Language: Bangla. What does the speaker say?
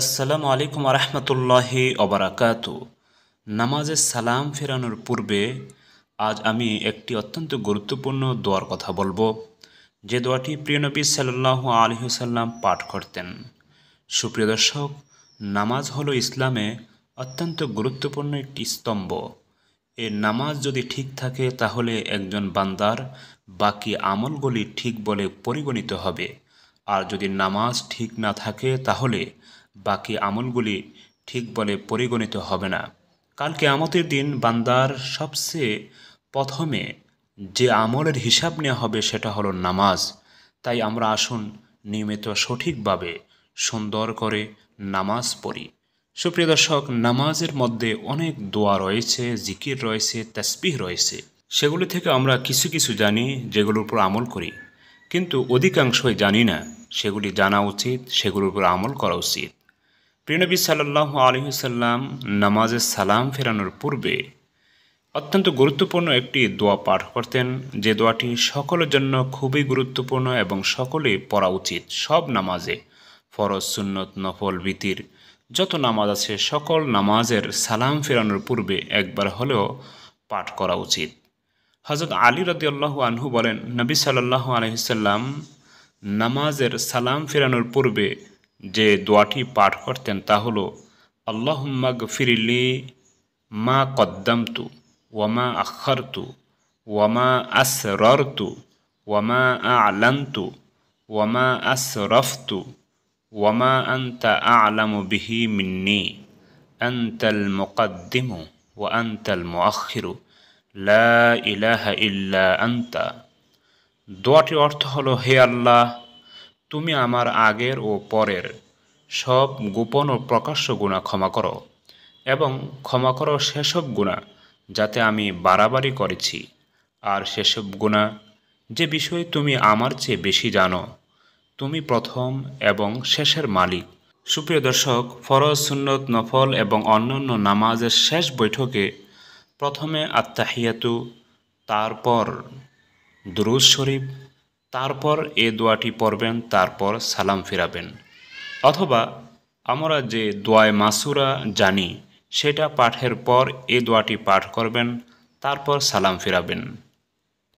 আসসালামু আলাইকুম আহমতুল্লাহি অবরাকাত নামাজের সালাম ফেরানোর পূর্বে আজ আমি একটি অত্যন্ত গুরুত্বপূর্ণ দোয়ার কথা বলবো যে দোয়াটি প্রিয়নবী সাল্লাহ আলহিসাল্লাম পাঠ করতেন সুপ্রিয় দর্শক নামাজ হলো ইসলামে অত্যন্ত গুরুত্বপূর্ণ একটি স্তম্ভ এ নামাজ যদি ঠিক থাকে তাহলে একজন বান্দার বাকি আমলগুলি ঠিক বলে পরিগণিত হবে আর যদি নামাজ ঠিক না থাকে তাহলে বাকি আমলগুলি ঠিক বলে পরিগণিত হবে না কাল কেয়ামতের দিন বান্দার সবচেয়ে প্রথমে যে আমলের হিসাব নেওয়া হবে সেটা হলো নামাজ তাই আমরা আসুন নিয়মিত সঠিকভাবে সুন্দর করে নামাজ পড়ি সুপ্রিয় দর্শক নামাজের মধ্যে অনেক দোয়া রয়েছে জিকির রয়েছে তাসবিহ রয়েছে সেগুলি থেকে আমরা কিছু কিছু জানি যেগুলোর উপর আমল করি কিন্তু অধিকাংশই জানি না সেগুলি জানা উচিত সেগুলোর উপর আমল করা উচিত প্রিয়নবী সাল্লাহ আলহিসাল্লাম নামাজে সালাম ফেরানোর পূর্বে অত্যন্ত গুরুত্বপূর্ণ একটি দোয়া পাঠ করতেন যে দোয়াটি সকলের জন্য খুবই গুরুত্বপূর্ণ এবং সকলে পড়া উচিত সব নামাজে ফরজ সুন্নত নফল বীতির যত নামাজ আছে সকল নামাজের সালাম ফেরানোর পূর্বে একবার হলেও পাঠ করা উচিত হজরত আলী রদিয়াল্লাহু আনহু বলেন নবী সাল্লাহ আলহিসাল্লাম নামাজের সালাম ফেরানোর পূর্বে যে দোয়াটি পাঠ করতেন তা হলো আল্লাহুম্মা ফিরিলি মা কদ্দামতু ওয়ামা আখরতু ওয়ামা আসরতু ওয়ামা আলান্তু ওয়ামা আসরফতু ওয়ামা আন্তা আলামু বিহি মিন্নি আনতাল মুকদ্দিমু ওয়া আনতাল মুআখিরু লা ইলাহা ইল্লা আনতা দোয়াটি অর্থ হলো হে আল্লাহ তুমি আমার আগের ও পরের সব গোপন ও প্রকাশ্য গুণা ক্ষমা করো এবং ক্ষমা করো সেসব গুণা যাতে আমি বাড়াবাড়ি করেছি আর সেসব গুণা যে বিষয়ে তুমি আমার চেয়ে বেশি জানো তুমি প্রথম এবং শেষের মালিক সুপ্রিয় দর্শক ফরজ সুন্নত নফল এবং অন্যান্য নামাজের শেষ বৈঠকে প্রথমে আত্মাহিয়াতু তারপর দুরুজ শরীফ তারপর এ দোয়াটি পড়বেন তারপর সালাম ফিরাবেন অথবা আমরা যে দোয়ায় মাসুরা জানি সেটা পাঠের পর এ দোয়াটি পাঠ করবেন তারপর সালাম ফিরাবেন